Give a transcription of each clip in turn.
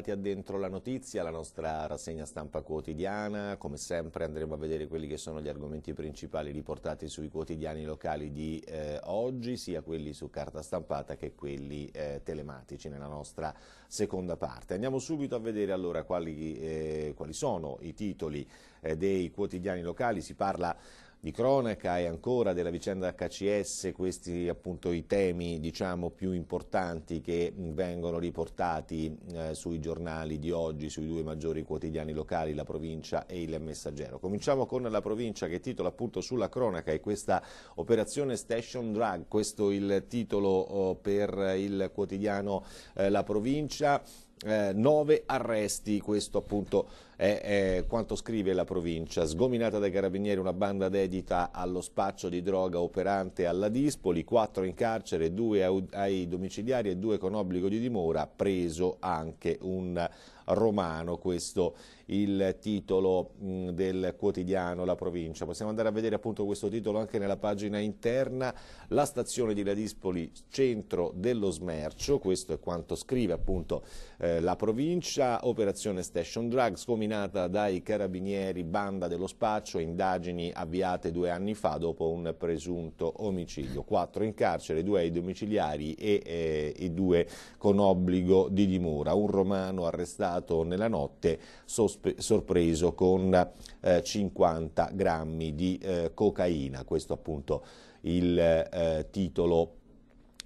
trovati a Dentro la Notizia, la nostra rassegna stampa quotidiana. Come sempre andremo a vedere quelli che sono gli argomenti principali riportati sui quotidiani locali di eh, oggi, sia quelli su carta stampata che quelli eh, telematici nella nostra seconda parte. Andiamo subito a vedere allora quali, eh, quali sono i titoli eh, dei quotidiani locali. Si parla di cronaca e ancora della vicenda HCS, questi appunto i temi diciamo, più importanti che vengono riportati eh, sui giornali di oggi, sui due maggiori quotidiani locali, la provincia e il messaggero. Cominciamo con la provincia che titola appunto sulla cronaca e questa operazione Station Drug, questo il titolo oh, per il quotidiano eh, La Provincia, eh, nove arresti, questo appunto è, è quanto scrive la provincia. Sgominata dai carabinieri una banda dedita allo spaccio di droga operante alla Dispoli, quattro in carcere, due ai domiciliari e due con obbligo di dimora, preso anche un romano, questo il titolo mm, del quotidiano La Provincia. Possiamo andare a vedere appunto questo titolo anche nella pagina interna, la stazione di Ladispoli, centro dello smercio, questo è quanto scrive appunto eh, la provincia, operazione Station Drugs, come denominata dai carabinieri banda dello spaccio, indagini avviate due anni fa dopo un presunto omicidio. Quattro in carcere, due ai domiciliari e, eh, e due con obbligo di dimora. Un romano arrestato nella notte, sorpreso con eh, 50 grammi di eh, cocaina. Questo appunto il eh, titolo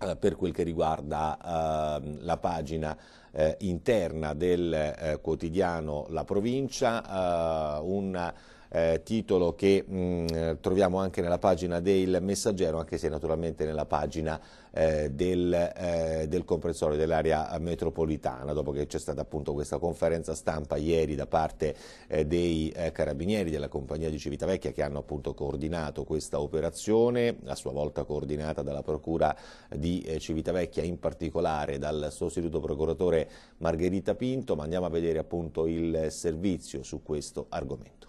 eh, per quel che riguarda ehm, la pagina eh, interna del eh, quotidiano La Provincia, eh, un eh, titolo che mh, troviamo anche nella pagina del Messaggero, anche se naturalmente nella pagina eh, del, eh, del, comprensorio dell'area metropolitana, dopo che c'è stata appunto questa conferenza stampa ieri da parte eh, dei eh, carabinieri della compagnia di Civitavecchia che hanno appunto coordinato questa operazione, a sua volta coordinata dalla procura di eh, Civitavecchia, in particolare dal sostituto procuratore Margherita Pinto, ma andiamo a vedere appunto il servizio su questo argomento.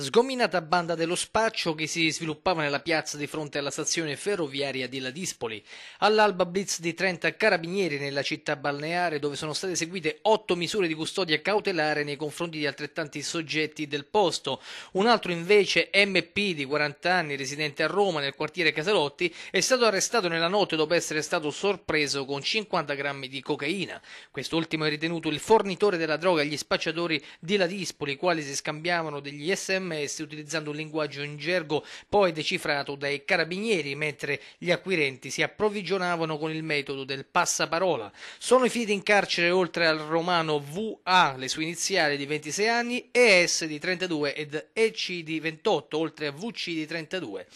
Sgominata banda dello spaccio che si sviluppava nella piazza di fronte alla stazione ferroviaria di Ladispoli. All'alba blitz di 30 carabinieri nella città balneare dove sono state eseguite 8 misure di custodia cautelare nei confronti di altrettanti soggetti del posto. Un altro invece MP di 40 anni residente a Roma nel quartiere Casalotti è stato arrestato nella notte dopo essere stato sorpreso con 50 grammi di cocaina. Quest'ultimo è ritenuto il fornitore della droga agli spacciatori di Ladispoli, i quali si scambiavano degli SM scommesse utilizzando un linguaggio in gergo poi decifrato dai carabinieri, mentre gli acquirenti si approvvigionavano con il metodo del passaparola. Sono finiti in carcere oltre al romano VA, le sue iniziali di 26 anni, ES di 32 ed EC di 28, oltre a VC di 32.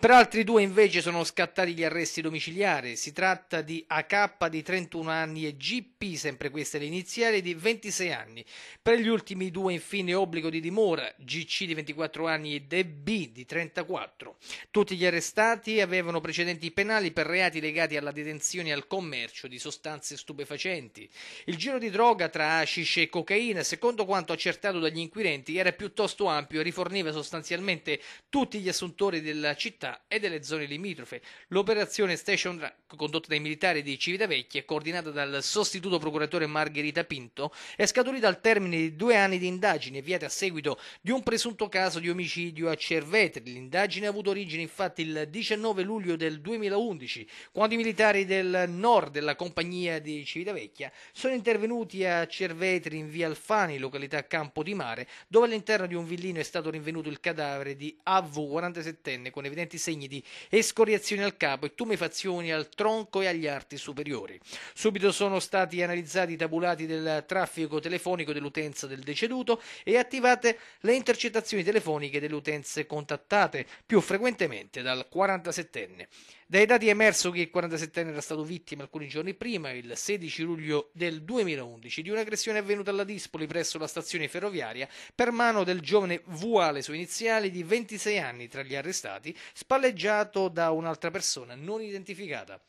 Per altri due invece sono scattati gli arresti domiciliari. Si tratta di AK di 31 anni e GP, sempre queste le iniziali, di 26 anni. Per gli ultimi due infine obbligo di dimora, GC di 24 anni ed EB di 34. Tutti gli arrestati avevano precedenti penali per reati legati alla detenzione e al commercio di sostanze stupefacenti. Il giro di droga tra hashish e cocaina, secondo quanto accertato dagli inquirenti, era piuttosto ampio e riforniva sostanzialmente tutti gli assuntori della città e delle zone limitrofe. L'operazione Station Rack, condotta dai militari di Civitavecchia e coordinata dal sostituto procuratore Margherita Pinto, è scaturita al termine di due anni di indagini avviate a seguito di un presunto presunto caso di omicidio a Cervetri. L'indagine ha avuto origine infatti il 19 luglio del 2011, quando i militari del nord della compagnia di Civitavecchia sono intervenuti a Cervetri in via Alfani, località Campo di Mare, dove all'interno di un villino è stato rinvenuto il cadavere di AV 47enne con evidenti segni di escoriazione al capo e tumefazioni al tronco e agli arti superiori. Subito sono stati analizzati i tabulati del traffico telefonico dell'utenza del deceduto e attivate le intercettazioni intercettazioni telefoniche delle utenze contattate più frequentemente dal 47enne. Dai dati è emerso che il 47enne era stato vittima alcuni giorni prima, il 16 luglio del 2011, di un'aggressione avvenuta alla Dispoli presso la stazione ferroviaria per mano del giovane Vuale suo iniziale di 26 anni tra gli arrestati, spalleggiato da un'altra persona non identificata.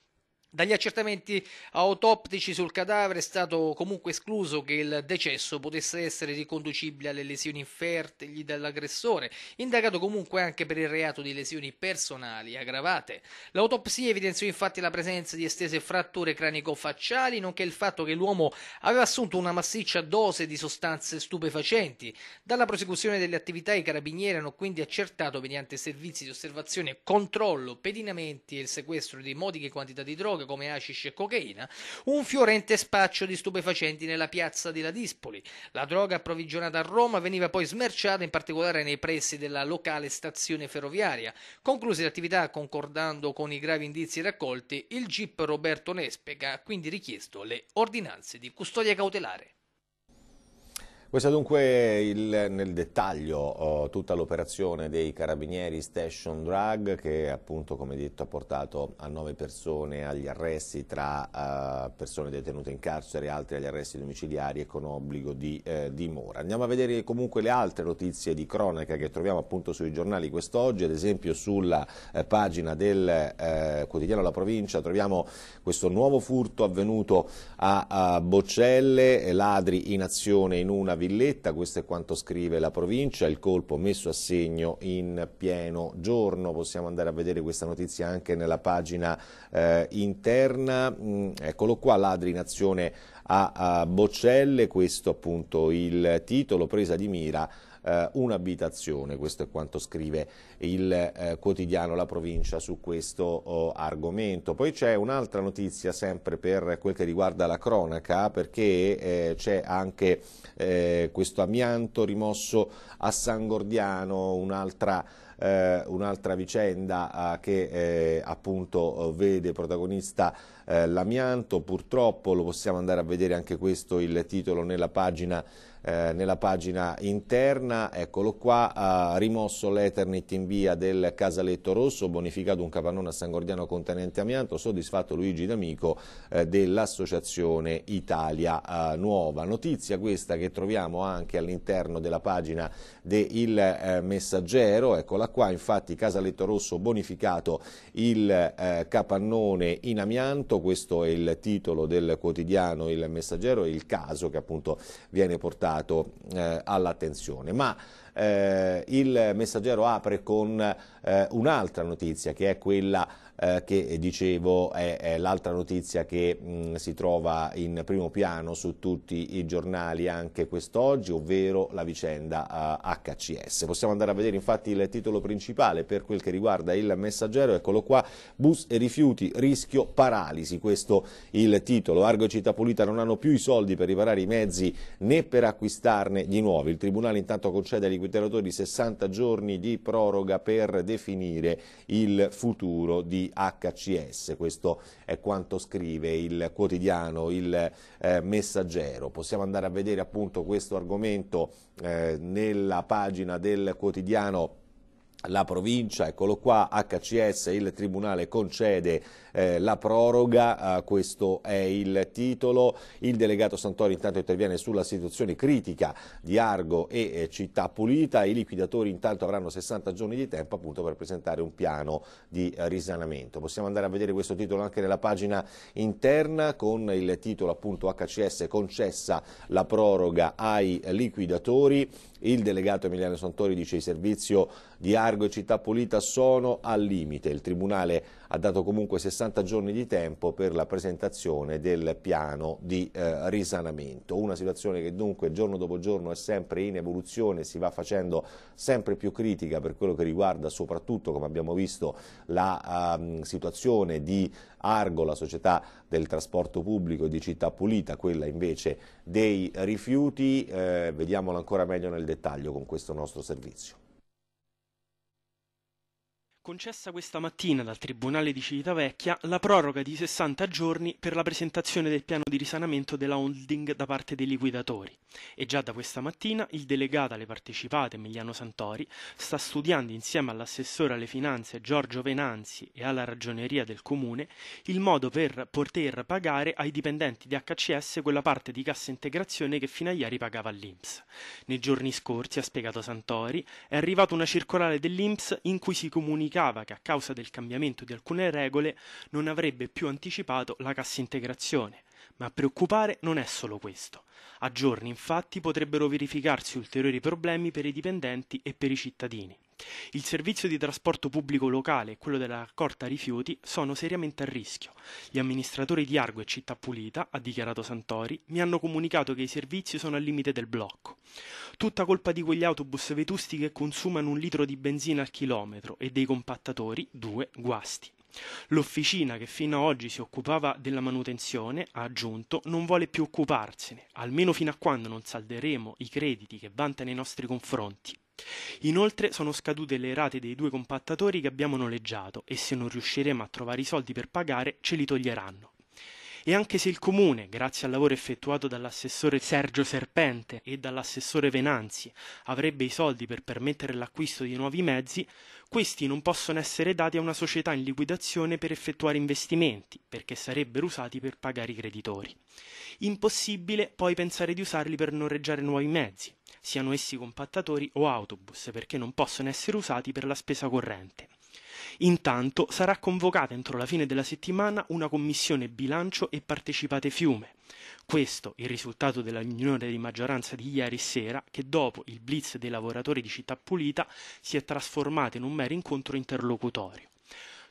Dagli accertamenti autoptici sul cadavere è stato comunque escluso che il decesso potesse essere riconducibile alle lesioni infertili dall'aggressore, indagato comunque anche per il reato di lesioni personali aggravate. L'autopsia evidenziò infatti la presenza di estese fratture cranico-facciali, nonché il fatto che l'uomo aveva assunto una massiccia dose di sostanze stupefacenti. Dalla prosecuzione delle attività i carabinieri hanno quindi accertato mediante servizi di osservazione, controllo, pedinamenti e il sequestro di modiche quantità di droga droghe come hashish e cocaina, un fiorente spaccio di stupefacenti nella piazza di Ladispoli. La droga approvvigionata a Roma veniva poi smerciata in particolare nei pressi della locale stazione ferroviaria. Concluse l'attività concordando con i gravi indizi raccolti, il GIP Roberto Nespega ha quindi richiesto le ordinanze di custodia cautelare. Questa dunque il, nel dettaglio oh, tutta l'operazione dei carabinieri Station Drug che appunto come detto ha portato a nove persone agli arresti tra eh, persone detenute in carcere e altre agli arresti domiciliari e con obbligo di eh, dimora. Andiamo a vedere comunque le altre notizie di cronaca che troviamo appunto sui giornali quest'oggi, ad esempio sulla eh, pagina del eh, quotidiano La Provincia troviamo questo nuovo furto avvenuto a, a Boccelle, ladri in azione in una villetta, questo è quanto scrive la provincia, il colpo messo a segno in pieno giorno, possiamo andare a vedere questa notizia anche nella pagina eh, interna, mm, eccolo qua, ladri in azione a, a Boccelle, questo appunto il titolo, presa di mira eh, un'abitazione, questo è quanto scrive il eh, quotidiano La Provincia su questo oh, argomento. Poi c'è un'altra notizia sempre per quel che riguarda la cronaca perché eh, c'è anche eh, questo amianto rimosso a San Gordiano, un'altra eh, un'altra vicenda eh, che eh, appunto vede protagonista eh, l'amianto, purtroppo lo possiamo andare a vedere anche questo il titolo nella pagina, eh, nella pagina interna, eccolo qua, rimosso l'Eternit in via del Casaletto Rosso, bonificato un capannone a San Gordiano contenente amianto, soddisfatto Luigi D'Amico eh, dell'associazione Italia eh, Nuova. Notizia questa che troviamo anche all'interno della pagina del eh, Messaggero, eccola qua, infatti Casaletto Rosso bonificato il eh, capannone in amianto, questo è il titolo del quotidiano Il Messaggero, il caso che appunto viene portato eh, all'attenzione. Ma eh, il messaggero apre con eh, un'altra notizia che è quella eh, che eh, dicevo è, è l'altra notizia che mh, mm, si trova in primo piano su tutti i giornali anche quest'oggi, ovvero la vicenda eh, HCS. Possiamo andare a vedere infatti il titolo principale per quel che riguarda il messaggero, eccolo qua, bus e rifiuti, rischio paralisi, questo il titolo. Argo e Città Pulita non hanno più i soldi per riparare i mezzi né per acquistarne di nuovi. Il Tribunale intanto concede agli guideratori 60 giorni di proroga per definire il futuro di HCS, questo è quanto scrive il quotidiano, il eh, messaggero. Possiamo andare a vedere appunto questo argomento eh, nella pagina del quotidiano la provincia, eccolo qua, HCS, il tribunale concede eh, la proroga, eh, questo è il titolo. Il delegato Santori intanto interviene sulla situazione critica di Argo e eh, Città Pulita, i liquidatori intanto avranno 60 giorni di tempo appunto per presentare un piano di risanamento. Possiamo andare a vedere questo titolo anche nella pagina interna con il titolo appunto HCS concessa la proroga ai liquidatori. Il delegato Emiliano Santori dice che il servizio di Argo e Città Pulita sono al limite. Il Tribunale ha dato comunque 60 giorni di tempo per la presentazione del piano di eh, risanamento. Una situazione che dunque giorno dopo giorno è sempre in evoluzione, si va facendo sempre più critica per quello che riguarda soprattutto, come abbiamo visto, la ehm, situazione di Argo, la società del trasporto pubblico e di Città Pulita, quella invece dei rifiuti. Eh, vediamola ancora meglio nel dettaglio con questo nostro servizio concessa questa mattina dal Tribunale di Civitavecchia la proroga di 60 giorni per la presentazione del piano di risanamento della holding da parte dei liquidatori e già da questa mattina il delegato alle partecipate Emiliano Santori sta studiando insieme all'assessore alle finanze Giorgio Venanzi e alla ragioneria del comune il modo per poter pagare ai dipendenti di HCS quella parte di cassa integrazione che fino a ieri pagava l'Inps. Nei giorni scorsi, ha spiegato Santori, è arrivata una circolare dell'Inps in cui si comunica dichiarava che a causa del cambiamento di alcune regole non avrebbe più anticipato la cassa integrazione, ma a preoccupare non è solo questo. A giorni infatti potrebbero verificarsi ulteriori problemi per i dipendenti e per i cittadini. Il servizio di trasporto pubblico locale e quello della raccolta rifiuti sono seriamente a rischio. Gli amministratori di Argo e Città Pulita, ha dichiarato Santori, mi hanno comunicato che i servizi sono al limite del blocco. Tutta colpa di quegli autobus vetusti che consumano un litro di benzina al chilometro e dei compattatori, due guasti. L'officina che fino ad oggi si occupava della manutenzione, ha aggiunto, non vuole più occuparsene, almeno fino a quando non salderemo i crediti che vanta nei nostri confronti. Inoltre sono scadute le rate dei due compattatori che abbiamo noleggiato e se non riusciremo a trovare i soldi per pagare ce li toglieranno e anche se il comune, grazie al lavoro effettuato dall'assessore Sergio Serpente e dall'assessore Venanzi, avrebbe i soldi per permettere l'acquisto di nuovi mezzi, questi non possono essere dati a una società in liquidazione per effettuare investimenti, perché sarebbero usati per pagare i creditori. Impossibile poi pensare di usarli per noreggiare nuovi mezzi, siano essi compattatori o autobus, perché non possono essere usati per la spesa corrente. Intanto sarà convocata entro la fine della settimana una commissione bilancio e partecipate fiume. Questo il risultato della riunione di maggioranza di ieri sera che dopo il blitz dei lavoratori di Città Pulita si è trasformata in un mero incontro interlocutorio.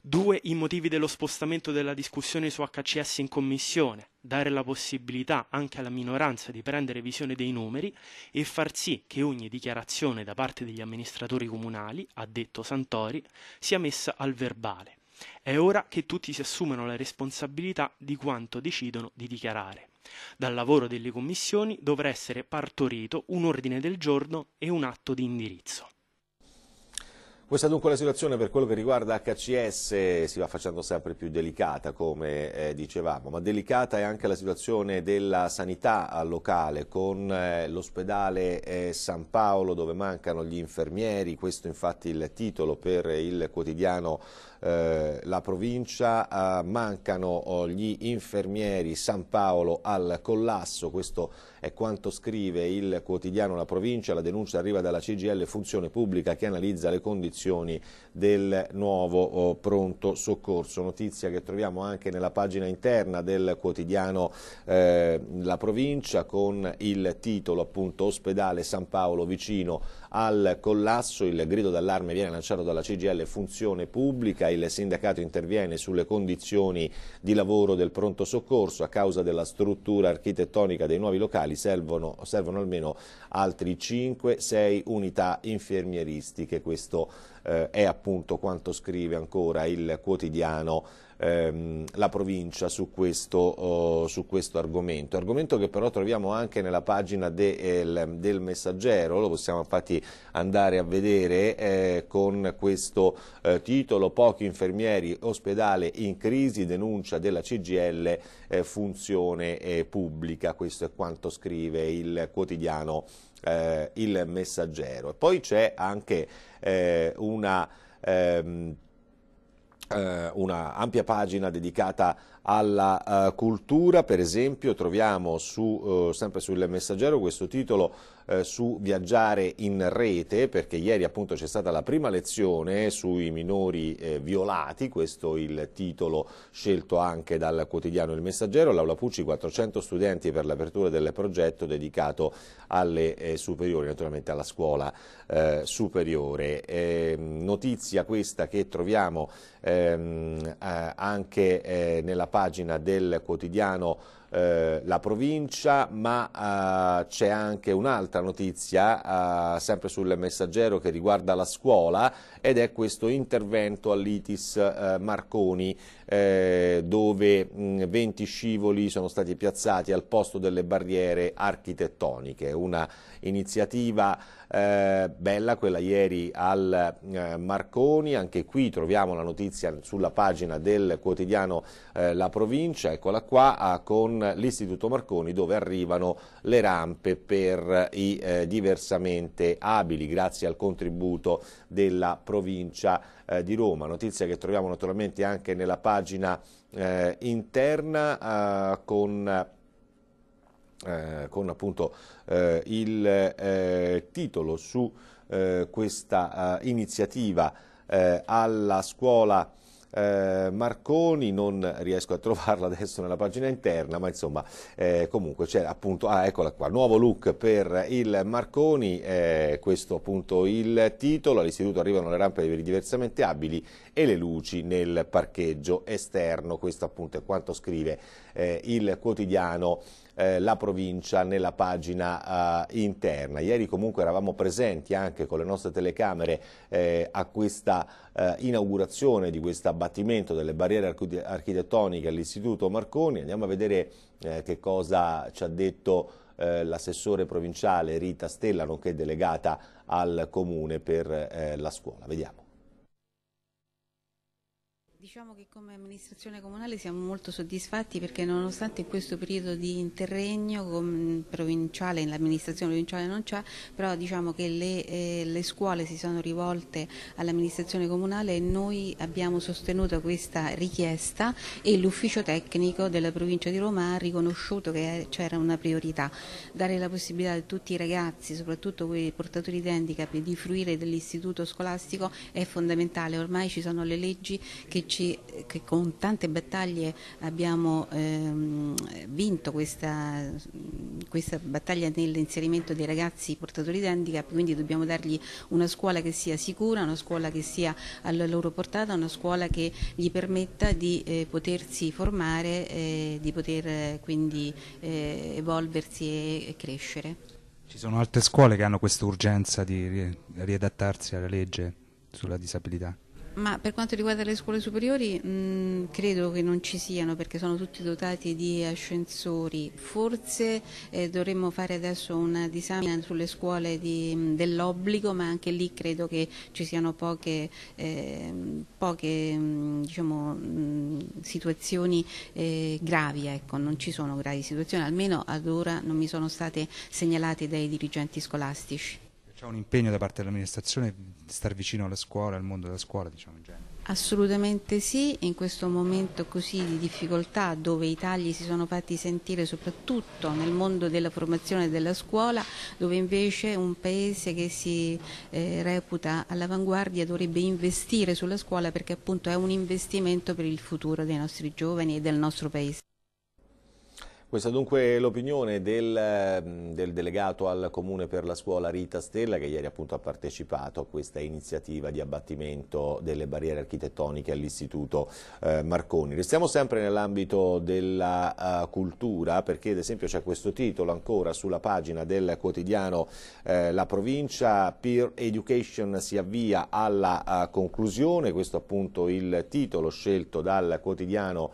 Due, i motivi dello spostamento della discussione su HCS in commissione, dare la possibilità anche alla minoranza di prendere visione dei numeri e far sì che ogni dichiarazione da parte degli amministratori comunali, ha detto Santori, sia messa al verbale. È ora che tutti si assumano la responsabilità di quanto decidono di dichiarare. Dal lavoro delle commissioni dovrà essere partorito un ordine del giorno e un atto di indirizzo. Questa è dunque la situazione per quello che riguarda HCS, si va facendo sempre più delicata come eh, dicevamo, ma delicata è anche la situazione della sanità locale con eh, l'ospedale eh, San Paolo dove mancano gli infermieri, questo infatti il titolo per il quotidiano eh, la provincia, eh, mancano oh, gli infermieri San Paolo al collasso, questo è quanto scrive il quotidiano La Provincia, la denuncia arriva dalla CGL Funzione Pubblica che analizza le condizioni del nuovo oh, pronto soccorso, notizia che troviamo anche nella pagina interna del quotidiano eh, La Provincia con il titolo appunto ospedale San Paolo vicino al collasso, il grido d'allarme viene lanciato dalla CGL Funzione Pubblica il sindacato interviene sulle condizioni di lavoro del pronto soccorso. A causa della struttura architettonica dei nuovi locali servono, servono almeno altri 5-6 unità infermieristiche. Questo eh, è appunto quanto scrive ancora il quotidiano ehm, la provincia su questo, oh, su questo, argomento, argomento che però troviamo anche nella pagina de, el, del messaggero, lo possiamo infatti andare a vedere eh, con questo eh, titolo pochi infermieri ospedale in crisi denuncia della CGL eh, funzione eh, pubblica, questo è quanto scrive il quotidiano eh, il messaggero poi c'è anche eh, una ehm, eh, una ampia pagina dedicata alla uh, cultura, per esempio troviamo su, uh, sempre sul messaggero questo titolo eh, su viaggiare in rete, perché ieri appunto c'è stata la prima lezione sui minori eh, violati, questo il titolo scelto anche dal quotidiano Il Messaggero, l'Aula Pucci 400 studenti per l'apertura del progetto dedicato alle eh, superiori, naturalmente alla scuola eh, superiore. Ehm, notizia questa che troviamo ehm, eh, anche eh, nella pagina del quotidiano eh, la provincia, ma eh, c'è anche un'altra notizia, eh, sempre sul messaggero, che riguarda la scuola ed è questo intervento all'ITIS eh, Marconi, eh, dove mh, 20 scivoli sono stati piazzati al posto delle barriere architettoniche, una iniziativa eh, bella quella ieri al eh, Marconi, anche qui troviamo la notizia sulla pagina del quotidiano eh, La Provincia, eccola qua, ah, con l'Istituto Marconi dove arrivano le rampe per i eh, diversamente abili, grazie al contributo della provincia eh, di Roma. Notizia che troviamo naturalmente anche nella pagina interna ah, con eh, con appunto eh, il eh, titolo su eh, questa eh, iniziativa alla scuola Marconi, non riesco a trovarla adesso nella pagina interna, ma insomma comunque c'è appunto, ah eccola qua, nuovo look per il Marconi, questo appunto il titolo, all'istituto arrivano le rampe per i diversamente abili e le luci nel parcheggio esterno, questo appunto è quanto scrive il quotidiano eh, la provincia nella pagina eh, interna. Ieri comunque eravamo presenti anche con le nostre telecamere eh, a questa eh, inaugurazione di questo abbattimento delle barriere architettoniche all'Istituto Marconi. Andiamo a vedere eh, che cosa ci ha detto l'assessore provinciale Rita Stella, nonché delegata al comune per la scuola. Vediamo. Diciamo che come amministrazione comunale siamo molto soddisfatti perché nonostante in questo periodo di interregno provinciale, l'amministrazione provinciale non c'è, però diciamo che le, eh, le, scuole si sono rivolte all'amministrazione comunale e noi abbiamo sostenuto questa richiesta e l'ufficio tecnico della provincia di Roma ha riconosciuto che eh, c'era una priorità, dare la possibilità a tutti i ragazzi, soprattutto quei portatori di handicap, di fruire dell'istituto scolastico è fondamentale, ormai ci sono le leggi che ci, che con tante battaglie abbiamo ehm, vinto questa, questa, battaglia nell'inserimento dei ragazzi portatori di handicap, quindi dobbiamo dargli una scuola che sia sicura, una scuola che sia alla loro portata, una scuola che gli permetta di eh, potersi formare, eh, di poter quindi eh, evolversi e, e crescere. Ci sono altre scuole che hanno questa urgenza di riadattarsi alla legge sulla disabilità? Ma per quanto riguarda le scuole superiori mh, credo che non ci siano perché sono tutti dotati di ascensori. Forse eh, dovremmo fare adesso una disamina sulle scuole dell'obbligo, ma anche lì credo che ci siano poche, eh, poche mh, diciamo, mh, situazioni eh, gravi, ecco. non ci sono gravi situazioni, almeno ad ora non mi sono state segnalate dai dirigenti scolastici c'è un impegno da parte dell'amministrazione di star vicino alla scuola, al mondo della scuola, diciamo in genere? Assolutamente sì, in questo momento così di difficoltà dove i tagli si sono fatti sentire soprattutto nel mondo della formazione della scuola, dove invece un paese che si eh, reputa all'avanguardia dovrebbe investire sulla scuola perché appunto è un investimento per il futuro dei nostri giovani e del nostro paese. Questa dunque è l'opinione del, mm, del, delegato al Comune per la scuola Rita Stella che ieri appunto ha partecipato a questa iniziativa di abbattimento delle barriere architettoniche all'Istituto eh, Marconi. Restiamo sempre nell'ambito della uh, cultura perché ad esempio c'è questo titolo ancora sulla pagina del quotidiano eh, La Provincia Peer Education si avvia alla uh, conclusione, questo appunto il titolo scelto dal quotidiano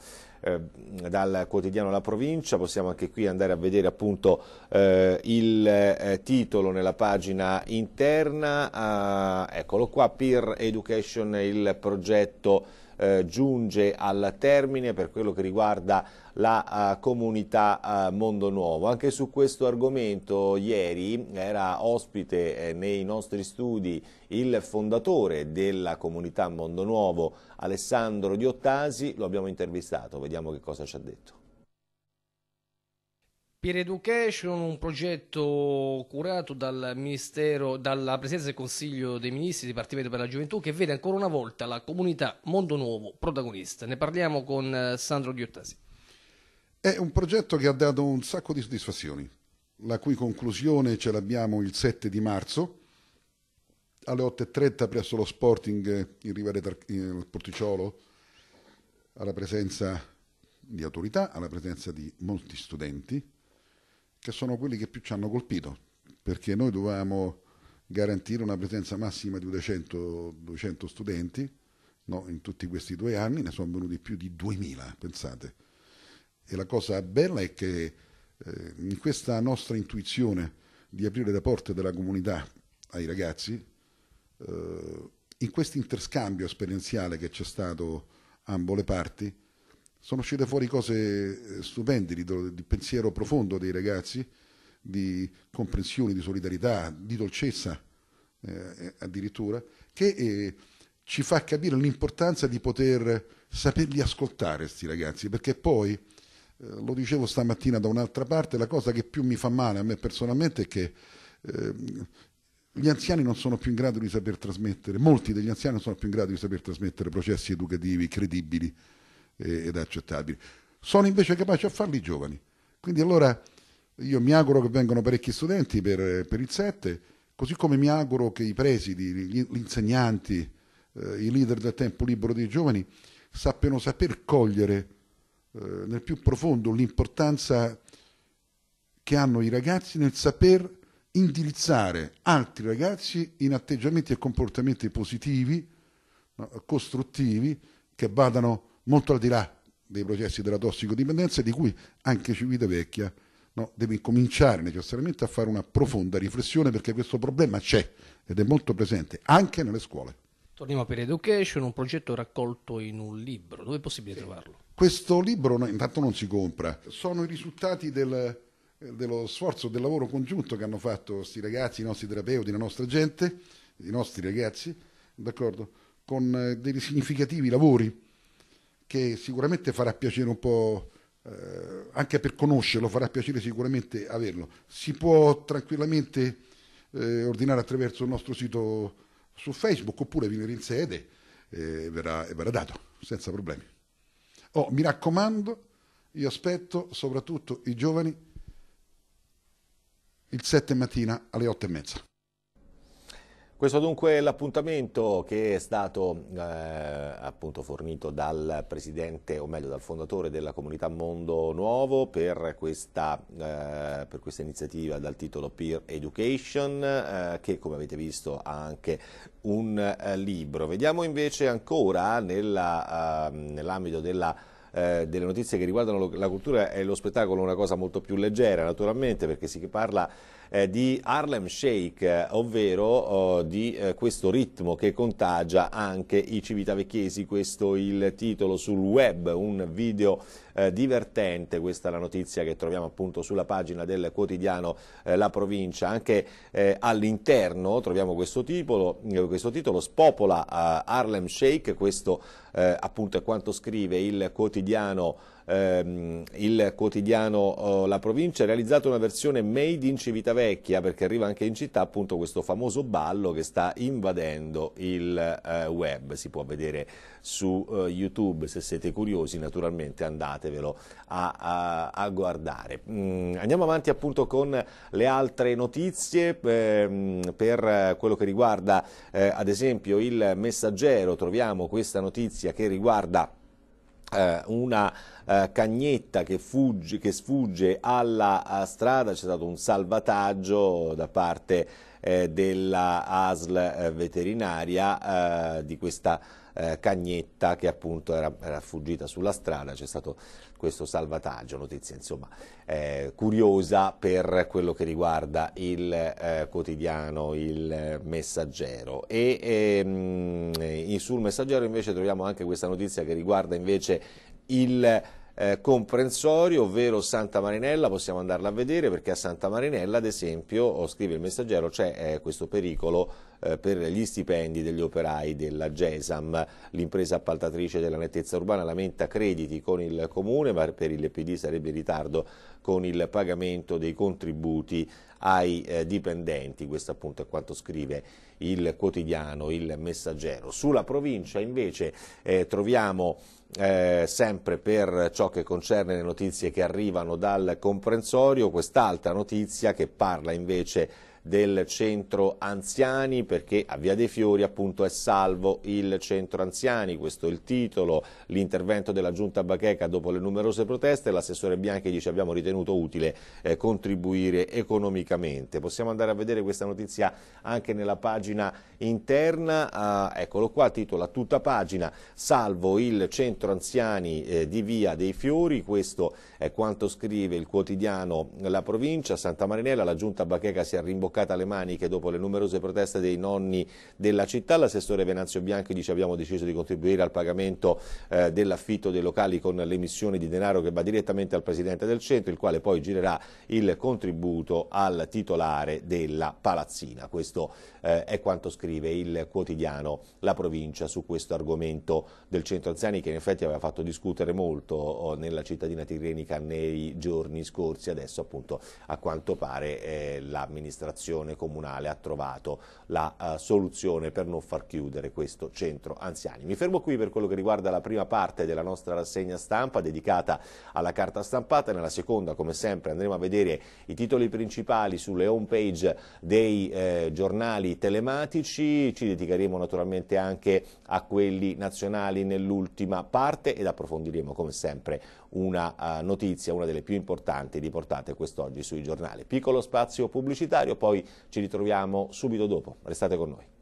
eh, dal quotidiano La Provincia, possiamo anche qui andare a vedere appunto eh, il eh, titolo nella pagina interna, ah, eccolo qua, Peer Education, il progetto eh, giunge al termine per quello che riguarda la uh, comunità uh, Mondo Nuovo. Anche su questo argomento ieri era ospite eh, nei nostri studi il fondatore della comunità Mondo Nuovo, Alessandro Diottasi, lo abbiamo intervistato, vediamo che cosa ci ha detto. Peer Education, un progetto curato dal Ministero, dalla Presidenza del Consiglio dei Ministri, Dipartimento per la Gioventù, che vede ancora una volta la comunità Mondo Nuovo protagonista. Ne parliamo con eh, Sandro Ghiottasi. È un progetto che ha dato un sacco di soddisfazioni, la cui conclusione ce l'abbiamo il 7 di marzo alle 8.30 presso lo Sporting in Riva del Porticciolo, alla presenza di autorità, alla presenza di molti studenti, che sono quelli che più ci hanno colpito, perché noi dovevamo garantire una presenza massima di 200, studenti no? in tutti questi due anni, ne sono venuti più di 2000, pensate. E la cosa bella è che eh, in questa nostra intuizione di aprire le porte della comunità ai ragazzi, eh, in questo interscambio esperienziale che c'è stato a ambo le parti, sono uscite fuori cose eh, stupende di, di pensiero profondo dei ragazzi, di comprensione, di solidarietà, di dolcezza eh, eh addirittura, che eh, ci fa capire l'importanza di poter saperli ascoltare, questi ragazzi, perché poi, eh, lo dicevo stamattina da un'altra parte, la cosa che più mi fa male a me personalmente è che ehm, gli anziani non sono più in grado di saper trasmettere, molti degli anziani non sono più in grado di saper trasmettere processi educativi credibili ed accettabili. Sono invece capaci a farli i giovani. Quindi allora io mi auguro che vengano parecchi studenti per, per il 7, così come mi auguro che i presidi, gli, gli insegnanti, eh, i leader del tempo libero dei giovani sappiano saper cogliere eh, nel più profondo l'importanza che hanno i ragazzi nel saper indirizzare altri ragazzi in atteggiamenti e comportamenti positivi, costruttivi, che vadano molto al di là dei processi della tossicodipendenza di cui anche Civitavecchia no, deve cominciare necessariamente a fare una profonda riflessione perché questo problema c'è ed è molto presente anche nelle scuole. Torniamo per Education, un progetto raccolto in un libro, dove è possibile sì. trovarlo? Questo libro no, intanto non si compra, sono i risultati del, dello sforzo, del lavoro congiunto che hanno fatto questi ragazzi, i nostri terapeuti, la nostra gente, i nostri ragazzi, d'accordo, con eh, dei significativi lavori che sicuramente farà piacere un po', eh, anche per conoscerlo, farà piacere sicuramente averlo. Si può tranquillamente eh, ordinare attraverso il nostro sito su Facebook oppure venire in sede eh, e verrà, verrà dato senza problemi. Oh, mi raccomando, io aspetto soprattutto i giovani il 7 mattina alle 8 e mezza. Questo dunque è l'appuntamento che è stato eh, appunto fornito dal presidente, o meglio dal fondatore della comunità Mondo Nuovo per questa, eh, per questa iniziativa dal titolo Peer Education eh, che come avete visto ha anche un eh, libro. Vediamo invece ancora ehm, nell'ambito nell della eh, delle notizie che riguardano la cultura e lo spettacolo una cosa molto più leggera naturalmente perché si parla eh, di Harlem Shake, eh, ovvero oh, di eh, questo ritmo che contagia anche i civitavecchiesi, questo è il titolo sul web, un video eh, divertente, questa è la notizia che troviamo appunto sulla pagina del quotidiano eh, La Provincia, anche eh, all'interno troviamo questo titolo, questo titolo spopola Harlem Shake, questo eh, appunto è quanto scrive il quotidiano, ehm, il quotidiano oh, La Provincia, ha realizzato una versione made in Civitavecchia perché arriva anche in città appunto questo famoso ballo che sta invadendo il eh, web, si può vedere su eh, YouTube, se siete curiosi naturalmente andatevelo a, a, a guardare. Mm, andiamo avanti appunto con le altre notizie ehm, per eh, quello che riguarda eh, ad esempio il messaggero, troviamo questa notizia notizia che riguarda eh, una eh, cagnetta che, fugge, che sfugge alla strada, c'è stato un salvataggio da parte eh, della ASL veterinaria di questa cagnetta che appunto era, era fuggita sulla strada, c'è stato questo salvataggio, notizia insomma eh, curiosa per quello che riguarda il eh, quotidiano, il messaggero. E ehm, sul messaggero invece troviamo anche questa notizia che riguarda invece il eh, comprensorio, ovvero Santa Marinella, possiamo andarla a vedere perché a Santa Marinella, ad esempio, oh, scrive il messaggero, c'è eh, questo pericolo eh, per gli stipendi degli operai della GESAM. L'impresa appaltatrice della nettezza urbana lamenta crediti con il comune, ma per il PD sarebbe in ritardo con il pagamento dei contributi ai eh, dipendenti. Questo appunto è quanto scrive il quotidiano, il messaggero. Sulla provincia invece eh, troviamo eh, sempre per ciò che concerne le notizie che arrivano dal comprensorio, quest'altra notizia che parla invece del centro anziani perché a Via dei Fiori appunto è salvo il centro anziani, questo è il titolo, l'intervento della giunta Bacheca dopo le numerose proteste, l'assessore Bianchi dice abbiamo ritenuto utile eh, contribuire economicamente. Possiamo andare a vedere questa notizia anche nella pagina interna, eh, eccolo qua, titola tutta pagina, salvo il centro anziani eh, di Via dei Fiori, questo è quanto scrive il quotidiano La Provincia, Santa Marinella, la giunta Bacheca si è rimboccata imboccata le maniche dopo le numerose proteste dei nonni della città. L'assessore Venanzio Bianchi dice abbiamo deciso di contribuire al pagamento eh, dell'affitto dei locali con l'emissione di denaro che va direttamente al Presidente del Centro, il quale poi girerà il contributo al titolare della palazzina. Questo eh, è quanto scrive il quotidiano La Provincia su questo argomento del Centro Anziani che in effetti aveva fatto discutere molto oh, nella cittadina tigrenica nei giorni scorsi. Adesso appunto a quanto pare eh, l'amministrazione amministrazione comunale ha trovato la uh, soluzione per non far chiudere questo centro anziani. Mi fermo qui per quello che riguarda la prima parte della nostra rassegna stampa dedicata alla carta stampata, nella seconda come sempre andremo a vedere i titoli principali sulle home page dei eh, giornali telematici, ci dedicheremo naturalmente anche a quelli nazionali nell'ultima parte ed approfondiremo come sempre una uh, notizia, una delle più importanti riportate quest'oggi sui giornali. Piccolo spazio pubblicitario, poi ci ritroviamo subito dopo. Restate con noi.